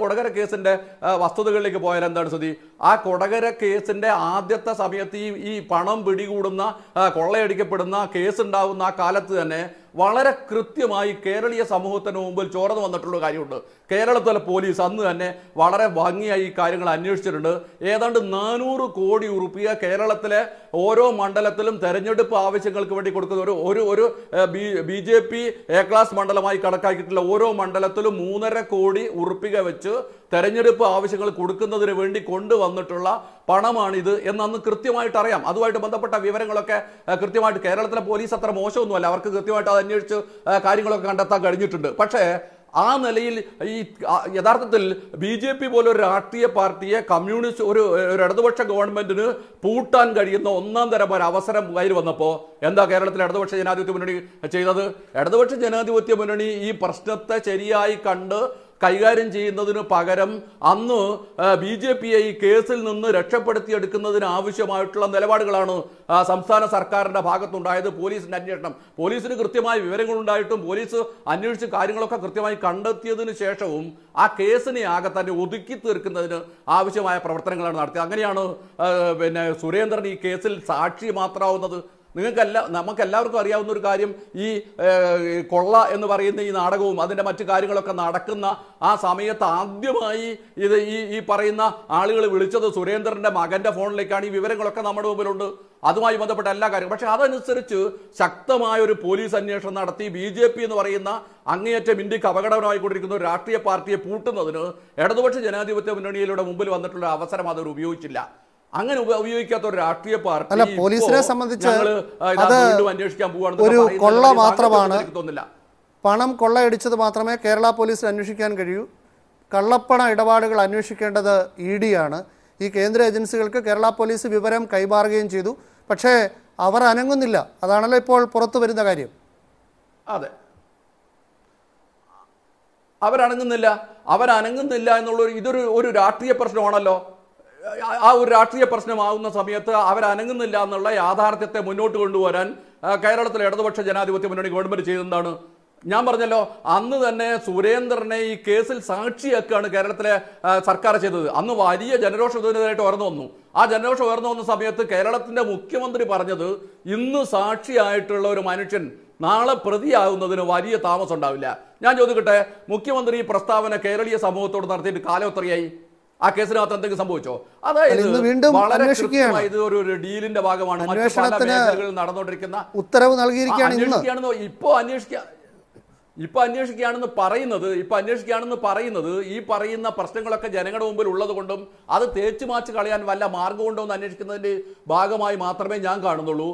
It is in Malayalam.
കൊടകര കേസിന്റെ വസ്തുതകളിലേക്ക് പോയാൽ എന്താണ് സ്ഥിതി ആ കൊടകര കേസിന്റെ ആദ്യത്തെ സമയത്ത് ഈ പണം പിടികൂടുന്ന കൊള്ളയടിക്കപ്പെടുന്ന കേസ് ഉണ്ടാകുന്ന ആ കാലത്ത് തന്നെ വളരെ കൃത്യമായി കേരളീയ സമൂഹത്തിന് മുമ്പിൽ ചോർന്നു വന്നിട്ടുള്ള കാര്യമുണ്ട് കേരളത്തിലെ പോലീസ് അന്ന് തന്നെ വളരെ ഭംഗിയായി ഈ കാര്യങ്ങൾ അന്വേഷിച്ചിട്ടുണ്ട് ഏതാണ്ട് നാനൂറ് കോടി ഉറുപ്പിക കേരളത്തിലെ ഓരോ മണ്ഡലത്തിലും തെരഞ്ഞെടുപ്പ് ആവശ്യങ്ങൾക്ക് വേണ്ടി കൊടുക്കുന്ന ഒരു ഒരു ഒരു B J P A class മണ്ഡലമായി കണക്കാക്കിയിട്ടുള്ള ഓരോ മണ്ഡലത്തിലും മൂന്നര കോടി ഉറുപ്പിക വെച്ച് തെരഞ്ഞെടുപ്പ് ആവശ്യങ്ങൾ കൊടുക്കുന്നതിന് വേണ്ടി കൊണ്ടുവന്നിട്ടുള്ള പണമാണിത് എന്ന് അന്ന് കൃത്യമായിട്ട് അറിയാം അതുമായിട്ട് ബന്ധപ്പെട്ട വിവരങ്ങളൊക്കെ കൃത്യമായിട്ട് കേരളത്തിലെ പോലീസ് അത്ര മോശമൊന്നുമല്ല അവർക്ക് കൃത്യമായിട്ട് അത് അന്വേഷിച്ച് കാര്യങ്ങളൊക്കെ കണ്ടെത്താൻ കഴിഞ്ഞിട്ടുണ്ട് പക്ഷേ ആ നിലയിൽ ഈ യഥാർത്ഥത്തിൽ ബി ജെ പി പോലെ ഒരു രാഷ്ട്രീയ പാർട്ടിയെ കമ്മ്യൂണിസ്റ്റ് ഒരു ഒരു ഇടതുപക്ഷ ഗവൺമെന്റിന് പൂട്ടാൻ കഴിയുന്ന ഒന്നാം തരം ഒരു അവസരം കയ്യിൽ വന്നപ്പോൾ എന്താ കേരളത്തിലെ ഇടതുപക്ഷ ജനാധിപത്യ മുന്നണി ചെയ്തത് ഇടതുപക്ഷ ജനാധിപത്യ മുന്നണി ഈ പ്രശ്നത്തെ ശരിയായി കണ്ട് കൈകാര്യം ചെയ്യുന്നതിന് പകരം അന്ന് ബി ജെ പി ഈ കേസിൽ നിന്ന് രക്ഷപ്പെടുത്തിയെടുക്കുന്നതിന് ആവശ്യമായിട്ടുള്ള നിലപാടുകളാണ് സംസ്ഥാന സർക്കാരിൻ്റെ ഭാഗത്തുണ്ടായത് പോലീസിൻ്റെ അന്വേഷണം പോലീസിന് കൃത്യമായ വിവരങ്ങളുണ്ടായിട്ടും പോലീസ് അന്വേഷിച്ച് കാര്യങ്ങളൊക്കെ കൃത്യമായി കണ്ടെത്തിയതിനു ശേഷവും ആ കേസിനെ ആകെ തന്നെ ഒതുക്കി തീർക്കുന്നതിന് ആവശ്യമായ പ്രവർത്തനങ്ങളാണ് നടത്തിയത് അങ്ങനെയാണ് പിന്നെ സുരേന്ദ്രൻ ഈ കേസിൽ സാക്ഷി മാത്രമാവുന്നത് നിങ്ങൾക്കല്ല നമുക്ക് എല്ലാവർക്കും അറിയാവുന്ന ഒരു കാര്യം ഈ കൊള്ള എന്ന് പറയുന്ന ഈ നാടകവും അതിൻ്റെ മറ്റു കാര്യങ്ങളൊക്കെ നടക്കുന്ന ആ സമയത്ത് ആദ്യമായി ഇത് ഈ ഈ പറയുന്ന ആളുകൾ വിളിച്ചത് സുരേന്ദ്രൻ്റെ മകൻ്റെ ഫോണിലേക്കാണ് ഈ വിവരങ്ങളൊക്കെ നമ്മുടെ മുമ്പിലുണ്ട് അതുമായി ബന്ധപ്പെട്ട എല്ലാ കാര്യവും പക്ഷേ അതനുസരിച്ച് ശക്തമായ ഒരു പോലീസ് അന്വേഷണം നടത്തി ബി ജെ പി എന്ന് പറയുന്ന അങ്ങേയറ്റം ഇന്ത്യക്ക് അപകടകരമായിക്കൊണ്ടിരിക്കുന്ന ഒരു രാഷ്ട്രീയ പാർട്ടിയെ പൂട്ടുന്നതിന് ഇടതുപക്ഷ ജനാധിപത്യ മുന്നണിയിലൂടെ മുമ്പിൽ വന്നിട്ടുള്ള അവസരം അതൊരു ഉപയോഗിച്ചില്ല അങ്ങനെ ഉപയോഗിക്കാത്ത ഒരു രാഷ്ട്രീയ പാർട്ടി അല്ല പോലീസിനെ സംബന്ധിച്ച് അന്വേഷിക്കാൻ അന്വേഷിക്കാൻ ഒരു കൊള്ള മാത്രമാണ് തോന്നില്ല പണം കൊള്ളയടിച്ചത് മാത്രമേ കേരള പോലീസിന് അന്വേഷിക്കാൻ കഴിയൂ കള്ളപ്പണ ഇടപാടുകൾ അന്വേഷിക്കേണ്ടത് ഇ ഡി ആണ് ഈ കേന്ദ്ര ഏജൻസികൾക്ക് കേരള പോലീസ് വിവരം കൈമാറുകയും ചെയ്തു പക്ഷേ അവർ അനങ്ങുന്നില്ല അതാണല്ലോ ഇപ്പോൾ പുറത്തു വരുന്ന കാര്യം അതെ അവരനങ്ങുന്നില്ല അവരനങ്ങുന്നില്ല എന്നുള്ളൊരു ഇതൊരു ഒരു രാഷ്ട്രീയ പ്രശ്നമാണല്ലോ ആ ഒരു രാഷ്ട്രീയ പ്രശ്നമാവുന്ന സമയത്ത് അവരനങ്ങുന്നില്ല എന്നുള്ള യാഥാർത്ഥ്യത്തെ മുന്നോട്ട് കൊണ്ടുവരാൻ കേരളത്തിലെ ഇടതുപക്ഷ ജനാധിപത്യ മുന്നണി ഗവൺമെന്റ് ചെയ്തെന്താണ് ഞാൻ പറഞ്ഞല്ലോ അന്ന് തന്നെ സുരേന്ദ്രനെ ഈ കേസിൽ സാക്ഷിയാക്കുകയാണ് കേരളത്തിലെ സർക്കാർ ചെയ്തത് അന്ന് വലിയ ജനരോഷം ഇതിനെതിരായിട്ട് ഉയർന്നു വന്നു ആ ജനരോഷം ഉയർന്നു വന്ന സമയത്ത് കേരളത്തിന്റെ മുഖ്യമന്ത്രി പറഞ്ഞത് ഇന്ന് സാക്ഷിയായിട്ടുള്ള ഒരു മനുഷ്യൻ നാളെ പ്രതിയാകുന്നതിന് വലിയ താമസം ഉണ്ടാവില്ല ഞാൻ ചോദിക്കട്ടെ മുഖ്യമന്ത്രി ഈ പ്രസ്താവന കേരളീയ സമൂഹത്തോട് നടത്തിയിട്ട് കാലം എത്രയായി ആ കേസിനകത്ത് എന്തെങ്കിലും സംഭവിച്ചോ അതായത് വീണ്ടും വളരെ ഇത് ഒരു ഡീലിന്റെ ഭാഗമാണ് നടന്നുകൊണ്ടിരിക്കുന്ന ഉത്തരവ് നൽകിയിരിക്കുകയാണ് ഇപ്പോ അന്വേഷിക്ക ഇപ്പൊ അന്വേഷിക്കുകയാണെന്ന് പറയുന്നത് ഇപ്പൊ അന്വേഷിക്കുകയാണെന്ന് പറയുന്നത് ഈ പറയുന്ന പ്രശ്നങ്ങളൊക്കെ ജനങ്ങളുടെ മുമ്പിൽ ഉള്ളത് കൊണ്ടും അത് തേച്ചു മാച്ച് കളയാൻ വല്ല മാർഗമുണ്ടോ എന്ന് അന്വേഷിക്കുന്നതിന്റെ ഭാഗമായി മാത്രമേ ഞാൻ കാണുന്നുള്ളൂ